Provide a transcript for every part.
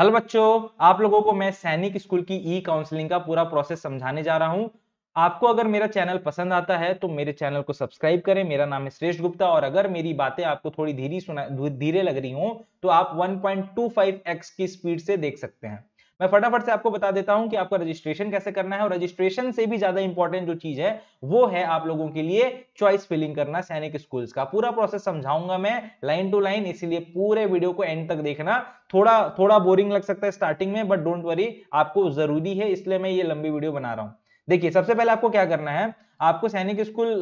hello बच्चों आप लोगों को मैं सैनिक स्कूल की ई काउंसलिंग का पूरा प्रोसेस समझाने जा रहा हूं आपको अगर मेरा चैनल पसंद आता है तो मेरे चैनल को सब्सक्राइब करें मेरा नाम है श्रेष्ठ गुप्ता और अगर मेरी बातें आपको थोड़ी धीरे सुना धीरे लग रही हो तो आप 1.25x की स्पीड से देख सकते हैं मैं फटाफट से आपको बता देता हूं कि आपको रजिस्ट्रेशन कैसे करना है और रजिस्ट्रेशन से भी ज्यादा इंपॉर्टेंट जो चीज है वो है आप लोगों के लिए चॉइस फिलिंग करना सैनिक स्कूल्स का पूरा प्रोसेस समझाऊंगा मैं लाइन टू लाइन इसीलिए पूरे वीडियो को एंड तक देखना थोड़ा थोड़ा बोरिंग लग सकता है स्टार्टिंग में बट डोंट वरी आपको जरूरी है इसलिए मैं ये लंबी वीडियो बना रहा हूँ देखिए सबसे पहले आपको क्या करना है आपको सैनिक स्कूल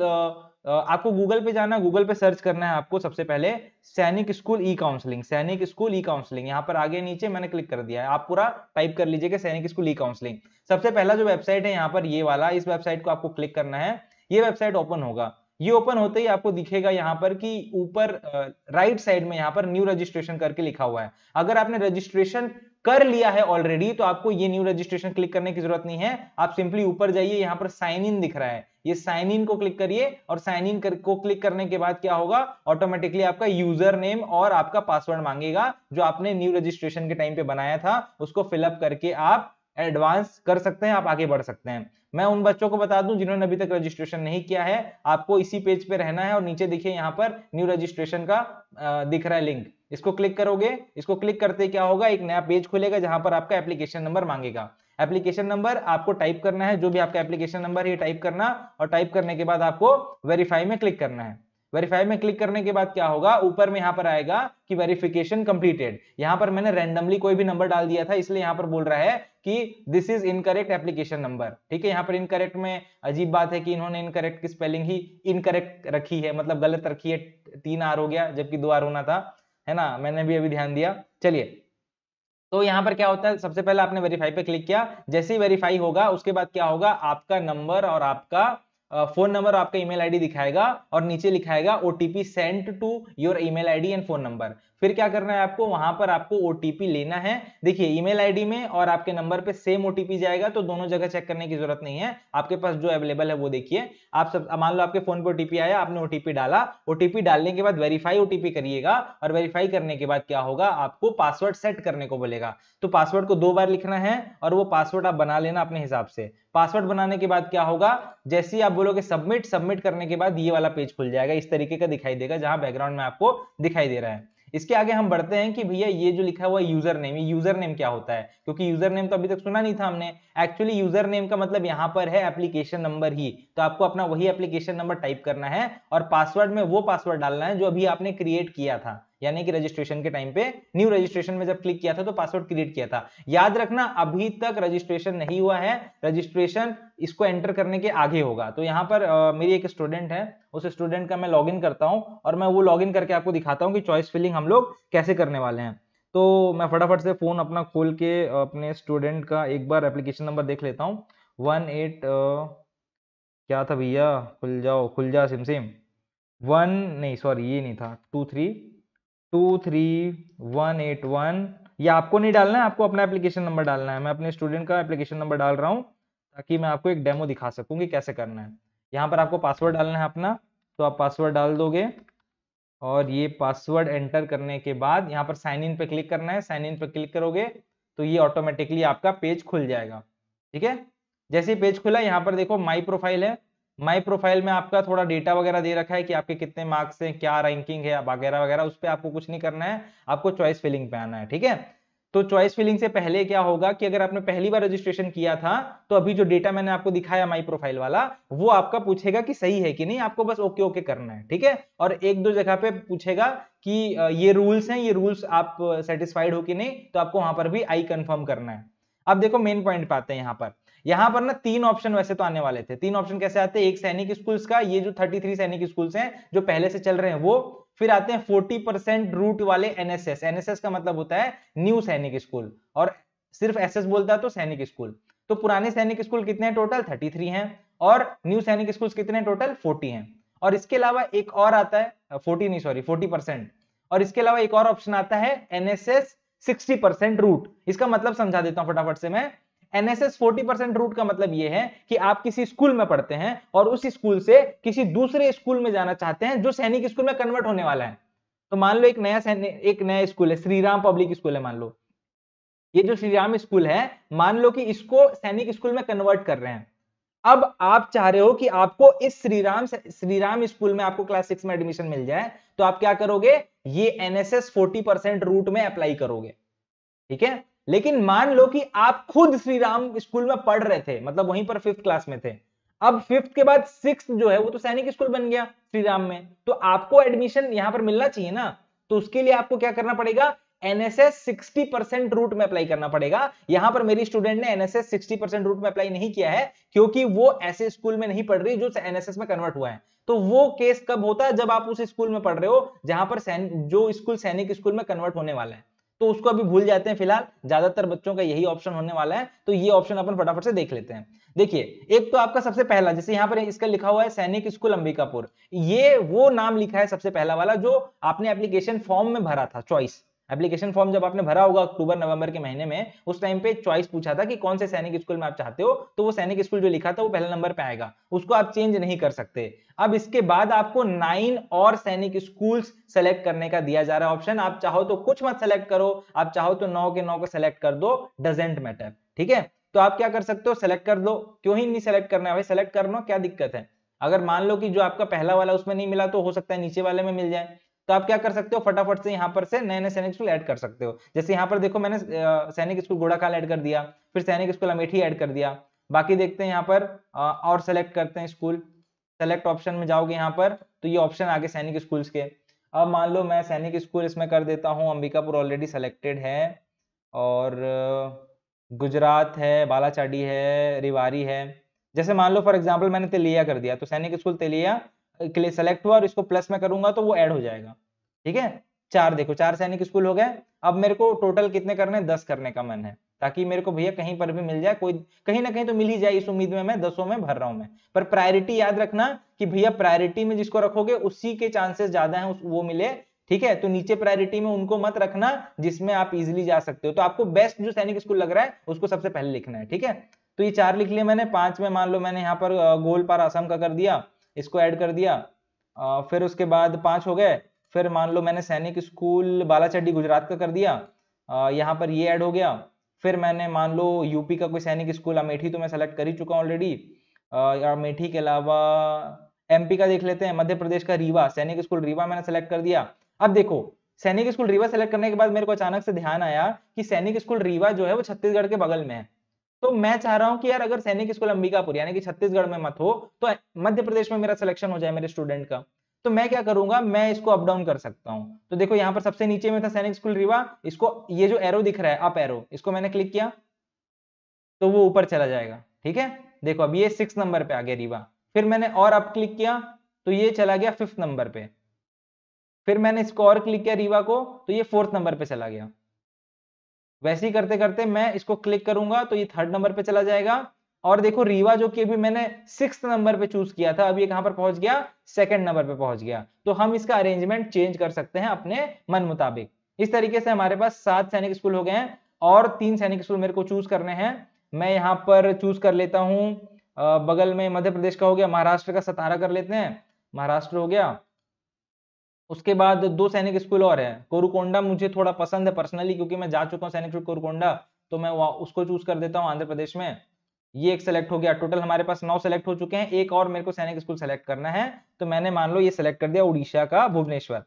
आपको गूगल पे जाना गूगल पे सर्च करना है आपको सबसे पहले Sainik school E counselling Sainik school E counselling यहाँ पर आगे नीचे मैंने क्लिक कर दिया है आप पूरा टाइप कर लीजिएगा सैनिक स्कूल ई काउंसलिंग सबसे पहला जो वेबसाइट है यहाँ पर ये वाला इस वेबसाइट को आपको क्लिक करना है ये वेबसाइट ओपन होगा ये ओपन होते ही आपको दिखेगा यहाँ पर कि ऊपर राइट साइड में यहाँ पर न्यू रजिस्ट्रेशन करके लिखा हुआ है अगर आपने रजिस्ट्रेशन कर लिया है ऑलरेडी तो आपको ये न्यू रजिस्ट्रेशन क्लिक करने की जरूरत नहीं है आप सिंपली ऊपर जाइए यहाँ पर साइन इन दिख रहा है ये साइन इन को क्लिक करिए और साइन इन को क्लिक करने के बाद क्या होगा ऑटोमेटिकली आपका यूजर नेम और आपका पासवर्ड मांगेगा जो आपने न्यू रजिस्ट्रेशन के टाइम पे बनाया था उसको फिलअप करके आप एडवांस कर सकते हैं आप आगे बढ़ सकते हैं मैं उन बच्चों को बता दूं जिन्होंने अभी तक रजिस्ट्रेशन नहीं किया है आपको इसी पेज पे रहना है और नीचे देखिए यहाँ पर न्यू रजिस्ट्रेशन का दिख रहा है लिंक इसको क्लिक करोगे इसको क्लिक करते क्या होगा एक नया पेज खुलेगा जहां पर आपका एप्लीकेशन नंबर मांगेगा एप्लीकेशन नंबर आपको टाइप करना है जो भी आपका एप्लीकेशन नंबर है टाइप करना और टाइप करने के बाद आपको वेरीफाई में क्लिक करना है वेरीफाई में क्लिक करने के बाद क्या होगा ऊपर में यहाँ पर आएगा कि वेरिफिकेशन कंप्लीटेड यहाँ पर मैंने रैंडमली कोई भी नंबर डाल दिया था इसलिए यहाँ पर बोल रहा है कि this is incorrect application number ठीक है यहाँ पर इनकरेक्ट में अजीब बात है कि इन्होंने इनकरेक्ट की स्पेलिंग ही इनकरेक्ट रखी है मतलब गलत रखी है तीन आर हो गया जबकि दो आर होना था है ना मैंने भी अभी ध्यान दिया चलिए तो यहाँ पर क्या होता है सबसे पहले आपने वेरीफाई पे क्लिक किया जैसे ही वेरीफाई होगा उसके बाद क्या होगा आपका नंबर और आपका फोन नंबर आपका ईमेल आईडी दिखाएगा और नीचे लिखाएगा OTP send to your email ID and phone number फिर क्या करना है आपको वहां पर आपको ओटीपी लेना है देखिए ईमेल आईडी में और आपके नंबर पे सेम ओटीपी जाएगा तो दोनों जगह चेक करने की जरूरत नहीं है आपके पास जो अवेलेबल है वो देखिए आप सब मान लो आपके फोन पर ओटीपी आया आपने ओटीपी डाला ओटीपी डालने के बाद वेरीफाई ओटीपी करिएगा और वेरीफाई करने के बाद क्या होगा आपको पासवर्ड सेट करने को बोलेगा तो पासवर्ड को दो बार लिखना है और वो पासवर्ड आप बना लेना अपने हिसाब से पासवर्ड बनाने के बाद क्या होगा जैसे ही आप बोलोगे सबमिट सबमिट करने के बाद ये वाला पेज खुल जाएगा इस तरीके का दिखाई देगा जहां बैकग्राउंड में आपको दिखाई दे रहा है इसके आगे हम बढ़ते हैं कि भैया ये जो लिखा हुआ यूजर नेम यूजर नेम क्या होता है क्योंकि यूजर नेम तो अभी तक सुना नहीं था हमने एक्चुअली यूजर नेम का मतलब यहां पर है एप्लीकेशन नंबर ही तो आपको अपना वही एप्लीकेशन नंबर टाइप करना है और पासवर्ड में वो पासवर्ड डालना है जो अभी आपने क्रिएट किया था यानी कि रजिस्ट्रेशन के टाइम पे न्यू रजिस्ट्रेशन में जब क्लिक किया था तो पासवर्ड क्रिएट किया था याद रखना अभी तक रजिस्ट्रेशन नहीं हुआ है रजिस्ट्रेशन इसको एंटर करने के आगे होगा तो यहाँ पर आ, मेरी एक स्टूडेंट है उस स्टूडेंट का मैं लॉगिन करता हूँ और मैं वो लॉगिन करके आपको दिखाता हूँ कि चॉइस फिलिंग हम लोग कैसे करने वाले हैं तो मैं फटाफट से फोन अपना खोल के अपने स्टूडेंट का एक बार एप्लीकेशन नंबर देख लेता हूँ वन एट क्या था भैया खुल जाओ खुल जा सिम सिम वन नहीं सॉरी ये नहीं था two three two three one eight one ये आपको नहीं डालना है आपको अपना एप्लीकेशन नंबर डालना है मैं अपने स्टूडेंट का एप्लीकेशन नंबर डाल रहा हूँ ताकि मैं आपको एक डेमो दिखा सकूँ कि कैसे करना है यहाँ पर आपको पासवर्ड डालना है अपना तो आप पासवर्ड डाल दोगे और ये पासवर्ड एंटर करने के बाद यहाँ पर साइन इन पर क्लिक करना है साइन इन पर क्लिक करोगे तो ये ऑटोमेटिकली आपका पेज खुल जाएगा ठीक है जैसे पेज खुला यहाँ पर देखो माई प्रोफाइल है माई प्रोफाइल में आपका थोड़ा डेटा वगैरह दे रखा है कि आपके कितने मार्क्स हैं क्या रैंकिंग है वगैरह वगैरह उस पर आपको कुछ नहीं करना है आपको चॉइस फिलिंग पे आना है ठीक है तो चॉइस फिलिंग से पहले क्या होगा कि अगर आपने पहली बार रजिस्ट्रेशन किया था तो अभी जो डेटा मैंने आपको दिखाया माई प्रोफाइल वाला वो आपका पूछेगा कि सही है कि नहीं आपको बस ओके ओके करना है ठीक है और एक दो जगह पे पूछेगा कि ये रूल्स हैं ये रूल्स आप सेटिस्फाइड हो कि नहीं तो आपको वहां पर भी आई कन्फर्म करना है अब देखो मेन पॉइंट पाते हैं यहां पर यहां पर ना तीन ऑप्शन वैसे तो आने वाले थे तीन ऑप्शन कैसे आते हैं एक सैनिक स्कूल्स का ये जो 33 सैनिक स्कूल्स हैं जो पहले से चल रहे हैं वो फिर आते हैं 40 परसेंट रूट वाले एनएसएस एनएसएस का मतलब होता है न्यू सैनिक स्कूल और सिर्फ एसएस बोलता है तो सैनिक स्कूल तो पुराने सैनिक स्कूल कितने टोटल 33 हैं और न्यू सैनिक स्कूल कितने टोटल फोर्टी है और इसके अलावा एक और आता है फोर्टी नहीं सॉरी फोर्टी परसेंट और इसके अलावा एक और ऑप्शन आता है एनएसएस 60 रूट इसका मतलब समझा देता हूं फटाफट से मैं एनएसएस 40 परसेंट रूट का मतलब ये है कि आप किसी स्कूल में पढ़ते हैं और उस स्कूल से किसी दूसरे स्कूल में जाना चाहते हैं जो सैनिक स्कूल में कन्वर्ट होने वाला है तो मान लो एक नया एक नया स्कूल है श्रीराम पब्लिक स्कूल है मान लो ये जो श्रीराम स्कूल है मान लो कि इसको सैनिक स्कूल में कन्वर्ट कर रहे हैं अब आप चाह रहे हो कि आपको इस श्रीराम श्रीराम स्कूल में आपको क्लास सिक्स में एडमिशन मिल जाए तो आप क्या करोगे ये एनएसएस 40 परसेंट रूट में अप्लाई करोगे ठीक है लेकिन मान लो कि आप खुद श्री राम स्कूल में पढ़ रहे थे मतलब वहीं पर फिफ्थ क्लास में थे अब फिफ्थ के बाद सिक्स जो है वो तो सैनिक स्कूल बन गया श्री राम में तो आपको एडमिशन यहां पर मिलना चाहिए ना तो उसके लिए आपको क्या करना पड़ेगा एनएसएस सिक्सटी परसेंट रूट में अप्लाई करना पड़ेगा यहां पर मेरी स्टूडेंट ने एनएसएस सिक्सटी परसेंट रूट में अप्लाई नहीं किया है क्योंकि वो ऐसे स्कूल में नहीं पढ़ रही जो एनएसएस में कन्वर्ट हुआ है तो वो केस कब होता है जब आप उस स्कूल में पढ़ रहे हो जहां पर जो स्कूल सैनिक स्कूल में कन्वर्ट होने वाला है तो उसको अभी भूल जाते हैं फिलहाल ज्यादातर बच्चों का यही ऑप्शन होने वाला है तो ये ऑप्शन अपन फटाफट से देख लेते हैं देखिए एक तो आपका सबसे पहला जैसे यहाँ पर इसका लिखा हुआ है सैनिक स्कूल अंबिकापुर ये वो नाम लिखा है सबसे पहला वाला जो आपने एप्लीकेशन फॉर्म में भरा था चॉइस एप्लीकेशन फॉर्म जब आपने भरा होगा अक्टूबर नवंबर के महीने में उस टाइम पे चॉइस पूछा था कि कौन से सैनिक स्कूल में आप चाहते हो तो वो सैनिक स्कूल जो लिखा था वो पहले नंबर पे आएगा उसको आप चेंज नहीं कर सकते अब इसके बाद आपको नाइन और सैनिक स्कूल सेलेक्ट करने का दिया जा रहा है ऑप्शन आप चाहो तो कुछ मत सेलेक्ट करो आप चाहो तो नौ के नौ को सेलेक्ट कर दो डजेंट मैटर ठीक है तो आप क्या कर सकते हो सेलेक्ट कर दो क्यों ही नहीं सेलेक्ट करना भाई सेलेक्ट करना क्या दिक्कत है अगर मान लो कि जो आपका पहला वाला उसमें नहीं मिला तो हो सकता है नीचे वाले में मिल जाए तो आप क्या कर सकते हो फटाफट से यहाँ पर से नए नए सैनिक स्कूल ऐड कर सकते हो जैसे यहाँ पर देखो मैंने सैनिक स्कूल गोड़ाकाल ऐड कर दिया फिर सैनिक स्कूल अमेठी ऐड कर दिया बाकी देखते हैं यहाँ पर और सेलेक्ट करते हैं स्कूल सेलेक्ट ऑप्शन में जाओगे यहाँ पर तो ये ऑप्शन आगे सैनिक स्कूल्स के अब मान लो मैं सैनिक स्कूल इसमें कर देता हूँ अंबिकापुर ऑलरेडी सेलेक्टेड है और गुजरात है बालाचाडी है रिवारी है जैसे मान लो फॉर एग्जाम्पल मैंने तेलिया कर दिया तो सैनिक स्कूल तेलिया के लिए सेलेक्ट हुआ और इसको प्लस में करूंगा तो वो ऐड हो जाएगा ठीक है चार देखो चार सैनिक स्कूल हो गए अब मेरे को टोटल कितने करने दस करने का मन है ताकि मेरे को भैया कहीं पर भी मिल जाए कोई कहीं ना कहीं तो मिल ही जाए इस उम्मीद में मैं दसों में भर रहा हूं मैं पर प्रायोरिटी याद रखना कि भैया प्रायोरिटी में जिसको रखोगे उसी के चांसेस ज्यादा हैं वो मिले ठीक है तो नीचे प्रायोरिटी में उनको मत रखना जिसमें आप इजिली जा सकते हो तो आपको बेस्ट जो सैनिक स्कूल लग रहा है उसको सबसे पहले लिखना है ठीक है तो ये चार लिख लिया मैंने पांच में मान लो मैंने यहाँ पर गोल गोलपार आसम का कर दिया इसको ऐड कर दिया आ, फिर उसके बाद पांच हो गए फिर मान लो मैंने सैनिक स्कूल बालाचड्डी गुजरात का कर दिया यहाँ पर ये ऐड हो गया फिर मैंने मान लो यूपी का कोई सैनिक स्कूल अमेठी तो मैं सेलेक्ट कर ही चुका हूँ ऑलरेडी अमेठी के अलावा एमपी का देख लेते हैं मध्य प्रदेश का रीवा सैनिक स्कूल रीवा मैंने सेलेक्ट कर दिया अब देखो सैनिक स्कूल रीवा सेलेक्ट करने के बाद मेरे को अचानक से ध्यान आया कि सैनिक स्कूल रीवा जो है वो छत्तीसगढ़ के बगल में है तो मैं चाह रहा हूं कि यार अगर सैनिक स्कूल अंबिकापुर यानी कि छत्तीसगढ़ में मत हो तो मध्य प्रदेश में मेरा सिलेक्शन हो जाए मेरे स्टूडेंट का तो मैं क्या करूंगा मैं इसको अप डाउन कर सकता हूं तो देखो यहां पर सबसे नीचे में था सैनिक स्कूल रीवा इसको ये जो एरो दिख रहा है अप एरो इसको मैंने क्लिक किया तो वो ऊपर चला जाएगा ठीक है देखो अब ये सिक्स नंबर पे आ गया रीवा फिर मैंने और अप क्लिक किया तो ये चला गया फिफ्थ नंबर पे फिर मैंने इसको और क्लिक किया रीवा को तो ये फोर्थ नंबर पे चला गया वैसे ही करते करते मैं इसको क्लिक करूंगा तो ये थर्ड नंबर पे चला जाएगा और देखो रीवा जो कि अभी मैंने सिक्स नंबर पे चूज किया था अब ये कहां पर पहुंच गया सेकंड नंबर पे पहुंच गया तो हम इसका अरेंजमेंट चेंज कर सकते हैं अपने मन मुताबिक इस तरीके से हमारे पास सात सैनिक स्कूल हो गए हैं और तीन सैनिक स्कूल मेरे को चूज करने हैं मैं यहाँ पर चूज कर लेता हूँ बगल में मध्य प्रदेश का हो गया महाराष्ट्र का सतारा कर लेते हैं महाराष्ट्र हो गया उसके बाद दो सैनिक स्कूल और है कोरुकोंडा मुझे थोड़ा पसंद है पर्सनली क्योंकि मैं जा चुका हूँ सैनिक स्कूल कोरुकोंडा तो मैं उसको चूज कर देता हूँ आंध्र प्रदेश में ये एक सेलेक्ट हो गया टोटल हमारे पास नौ सेलेक्ट हो चुके हैं एक और मेरे को सैनिक स्कूल सेलेक्ट करना है तो मैंने मान लो ये सेलेक्ट कर दिया उड़ीसा का भुवनेश्वर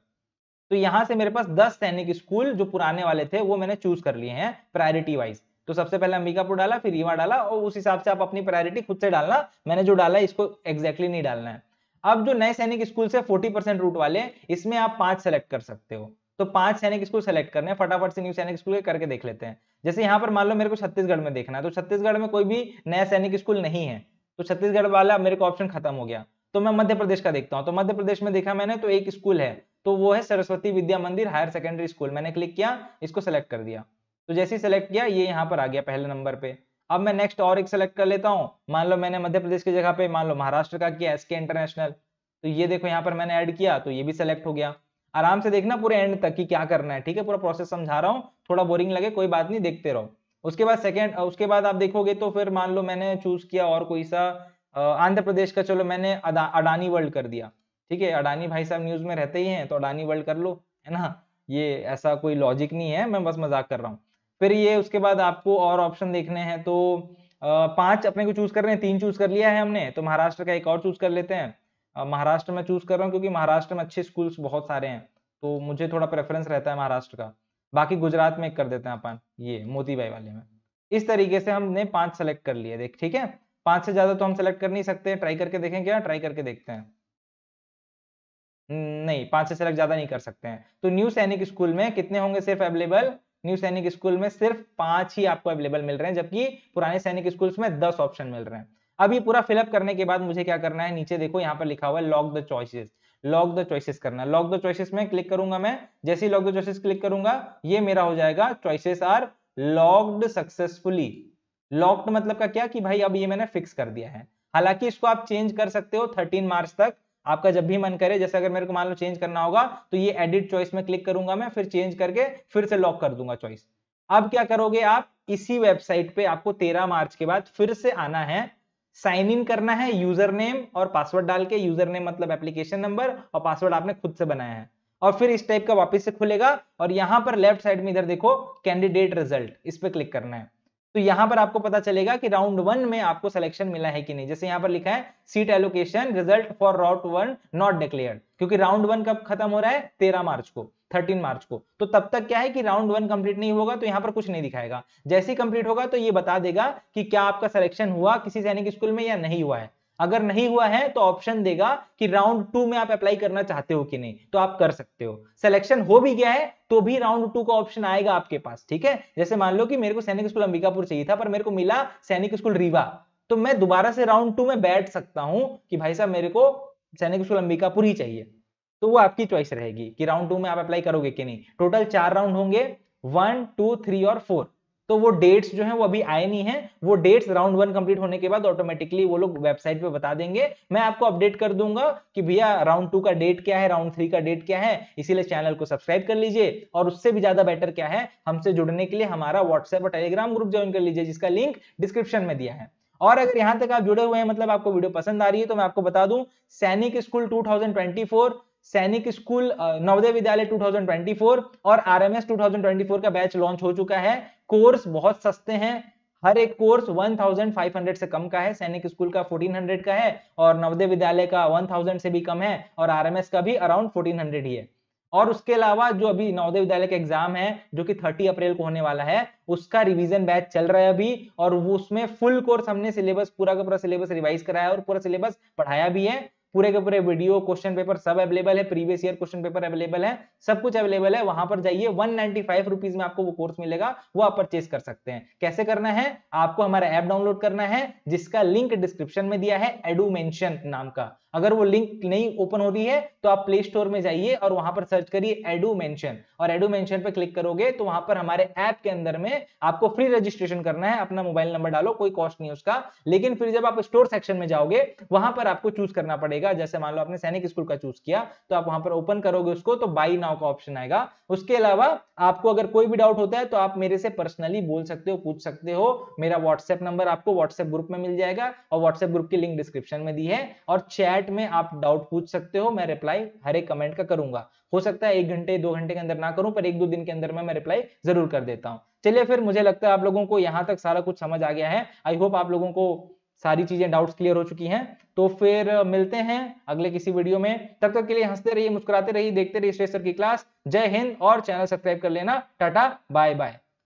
तो यहाँ से मेरे पास दस सैनिक स्कूल जो पुराने वाले थे वो मैंने चूज कर लिए हैं प्रायोरिटी वाइज तो सबसे पहले अंबिकापुर डाला फिर रीवा डाला और उस हिसाब से आप अपनी प्रायोरिटी खुद से डालना मैंने जो डाला है इसको एग्जैक्टली exactly नहीं डालना है अब जो नए सैनिक स्कूल से 40 परसेंट रूट वाले इसमें आप पांच सेलेक्ट कर सकते हो तो पांच सैनिक स्कूल सेलेक्ट करने फटाफट से न्यू सैनिक स्कूल के करके देख लेते हैं जैसे यहाँ पर मान लो मेरे को छत्तीसगढ़ में देखना है तो छत्तीसगढ़ में कोई भी नया सैनिक स्कूल नहीं है तो छत्तीसगढ़ वाला मेरे को ऑप्शन खत्म हो गया तो मैं मध्य प्रदेश का देखता हूँ तो मध्य प्रदेश में देखा मैंने तो एक स्कूल है तो वो है Saraswati Vidya Mandir higher secondary school मैंने क्लिक किया इसको सेलेक्ट कर दिया तो जैसे ही सेलेक्ट किया ये यहाँ पर आ गया पहले नंबर पर अब मैं नेक्स्ट और एक सेलेक्ट कर लेता हूँ मान लो मैंने मध्य प्रदेश की जगह पे मान लो महाराष्ट्र का किया एसके इंटरनेशनल तो ये देखो यहाँ पर मैंने ऐड किया तो ये भी सिलेक्ट हो गया आराम से देखना पूरे एंड तक कि क्या करना है ठीक है पूरा प्रोसेस समझा रहा हूँ थोड़ा बोरिंग लगे कोई बात नहीं देखते रहो उसके बाद सेकेंड उसके बाद आप देखोगे तो फिर मान लो मैंने चूज किया और कोई सा आंध्र प्रदेश का चलो मैंने अडानी वर्ल्ड कर दिया ठीक है अडानी भाई साहब न्यूज में रहते ही है तो अडानी वर्ल्ड कर लो है ना ये ऐसा कोई लॉजिक नहीं है मैं बस मजाक कर रहा हूँ फिर ये उसके बाद आपको और ऑप्शन देखने हैं तो पांच अपने को चूज कर रहे हैं तीन चूज कर लिया है हमने तो महाराष्ट्र का एक और चूज कर लेते हैं महाराष्ट्र में चूज कर रहा हूँ क्योंकि महाराष्ट्र में अच्छे स्कूल्स बहुत सारे हैं तो मुझे थोड़ा प्रेफरेंस रहता है महाराष्ट्र का बाकी गुजरात में कर देते हैं अपन ये मोतीबाई वाले में इस तरीके से हमने पांच सेलेक्ट कर लिए देख ठीक है पांच से ज्यादा तो हम सेलेक्ट कर नहीं सकते ट्राई करके देखें क्या ट्राई करके देखते हैं नहीं पांच से सेलेक्ट ज्यादा नहीं कर सकते हैं तो न्यू सैनिक स्कूल में कितने होंगे सिर्फ अवेलेबल न्यू सैनिक स्कूल में सिर्फ पांच ही आपको अवेलेबल मिल रहे हैं जबकि पुराने सैनिक स्कूल में दस ऑप्शन मिल रहे हैं अभी पूरा फिलअप करने के बाद मुझे क्या करना है नीचे देखो यहाँ पर लिखा हुआ है lock the choices lock the choices करना लॉक द चॉइसेस में क्लिक करूंगा मैं जैसे ही लॉक द चॉइसेस क्लिक करूंगा ये मेरा हो जाएगा choices are locked successfully locked मतलब का क्या कि भाई अब ये मैंने फिक्स कर दिया है हालांकि इसको आप चेंज कर सकते हो 13 मार्च तक आपका जब भी मन करे जैसे अगर मेरे को मान लो चेंज करना होगा तो ये एडिट चॉइस में क्लिक करूंगा मैं फिर चेंज करके फिर से लॉक कर दूंगा चॉइस अब क्या करोगे आप इसी वेबसाइट पे आपको 13 मार्च के बाद फिर से आना है साइन इन करना है यूजर नेम और पासवर्ड डाल के यूजर नेम मतलब एप्लीकेशन नंबर और पासवर्ड आपने खुद से बनाया है और फिर इस टाइप का वापस से खुलेगा और यहां पर लेफ्ट साइड में इधर देखो कैंडिडेट रिजल्ट इस पर क्लिक करना है तो यहां पर आपको पता चलेगा कि राउंड वन में आपको सिलेक्शन मिला है कि नहीं जैसे यहां पर लिखा है seat allocation result for round one not declared क्योंकि राउंड वन कब खत्म हो रहा है तेरह मार्च को थर्टीन मार्च को तो तब तक क्या है कि राउंड वन कंप्लीट नहीं होगा तो यहाँ पर कुछ नहीं दिखाएगा जैसे ही कंप्लीट होगा तो ये बता देगा कि क्या आपका सिलेक्शन हुआ किसी सैनिक स्कूल में या नहीं हुआ है अगर नहीं हुआ है तो ऑप्शन देगा कि राउंड टू में आप अप्लाई करना चाहते हो कि नहीं तो आप कर सकते हो सिलेक्शन हो भी गया है तो भी राउंड टू का ऑप्शन आएगा आपके पास ठीक है जैसे मान लो कि मेरे को सैनिक स्कूल अंबिकापुर चाहिए था पर मेरे को मिला सैनिक स्कूल रीवा तो मैं दोबारा से राउंड टू में बैठ सकता हूं कि भाई साहब मेरे को सैनिक स्कूल अंबिकापुर ही चाहिए तो वो आपकी चॉइस रहेगी कि राउंड टू में आप अप्लाई करोगे कि नहीं टोटल चार राउंड होंगे वन टू थ्री और फोर तो वो डेट्स जो है वो अभी आए नहीं है वो डेट्स राउंड वन कंप्लीट होने के बाद ऑटोमेटिकली वो लोग वेबसाइट पे बता देंगे मैं आपको अपडेट कर दूंगा कि भैया राउंड टू का डेट क्या है राउंड थ्री का डेट क्या है इसीलिए चैनल को सब्सक्राइब कर लीजिए और उससे भी ज्यादा बेटर क्या है हमसे जुड़ने के लिए हमारा व्हाट्सएप और टेलीग्राम ग्रुप ज्वाइन कर लीजिए जिसका लिंक डिस्क्रिप्शन में दिया है और अगर यहां तक आप जुड़े हुए हैं मतलब आपको वीडियो पसंद आ रही है तो मैं आपको बता दूं सैनिक स्कूल 2024 सैनिक स्कूल नवोदय विद्यालय 2024 और आरएमएस 2024 का बैच लॉन्च हो चुका है कोर्स बहुत सस्ते हैं हर एक कोर्स 1500 से कम का है सैनिक स्कूल का 1400 का है और नवोदय विद्यालय का 1000 से भी कम है और आरएमएस का भी अराउंड 1400 ही है और उसके अलावा जो अभी नवोदय विद्यालय का एग्जाम है जो कि 30 अप्रैल को होने वाला है उसका रिवीजन बैच चल रहा है अभी और उसमें फुल कोर्स हमने सिलेबस पूरा का पूरा सिलेबस रिवाइज कराया और पूरा सिलेबस पढ़ाया भी है पूरे के पूरे वीडियो क्वेश्चन पेपर सब अवेलेबल है previous year question paper available है सब कुछ अवेलेबल है वहां पर जाइए वन नाइनटी फाइव रुपीज में आपको वो कोर्स मिलेगा वो आप परचेज कर सकते हैं कैसे करना है आपको हमारा ऐप डाउनलोड करना है जिसका लिंक डिस्क्रिप्शन में दिया है एडूमेंशन नाम का अगर वो लिंक नहीं ओपन हो रही है तो आप प्ले स्टोर में जाइए और वहां पर सर्च करिए एडू मेंशन और एडू मेंशन पर क्लिक करोगे तो वहां पर हमारे ऐप के अंदर में आपको फ्री रजिस्ट्रेशन करना है अपना मोबाइल नंबर डालो कोई कॉस्ट नहीं उसका लेकिन फिर जब आप स्टोर सेक्शन में जाओगे वहां पर आपको चूज करना पड़ेगा जैसे मान लो आपने सैनिक स्कूल का चूज किया तो आप वहां पर ओपन करोगे उसको तो बाई नाउ का ऑप्शन आएगा उसके अलावा आपको अगर कोई भी डाउट होता है तो आप मेरे से पर्सनली बोल सकते हो पूछ सकते हो मेरा व्हाट्सएप नंबर आपको व्हाट्सएप ग्रुप में मिल जाएगा और व्हाट्सएप ग्रुप की लिंक डिस्क्रिप्शन में दी है और चैट चैट में आप डाउट पूछ सकते हो मैं रिप्लाई हर एक कमेंट का करूंगा हो सकता है एक घंटे दो घंटे के अंदर ना करूं पर एक दो दिन के अंदर में मैं रिप्लाई जरूर कर देता हूं चलिए फिर मुझे लगता है आप लोगों को यहां तक सारा कुछ समझ आ गया है आई होप आप लोगों को सारी चीजें डाउट्स क्लियर हो चुकी हैं तो फिर मिलते हैं अगले किसी वीडियो में तब तक के लिए हंसते रहिए मुस्कुराते रहिए देखते रहिए श्रेष्ठ सर की क्लास जय हिंद और चैनल सब्सक्राइब कर लेना टाटा बाय बाय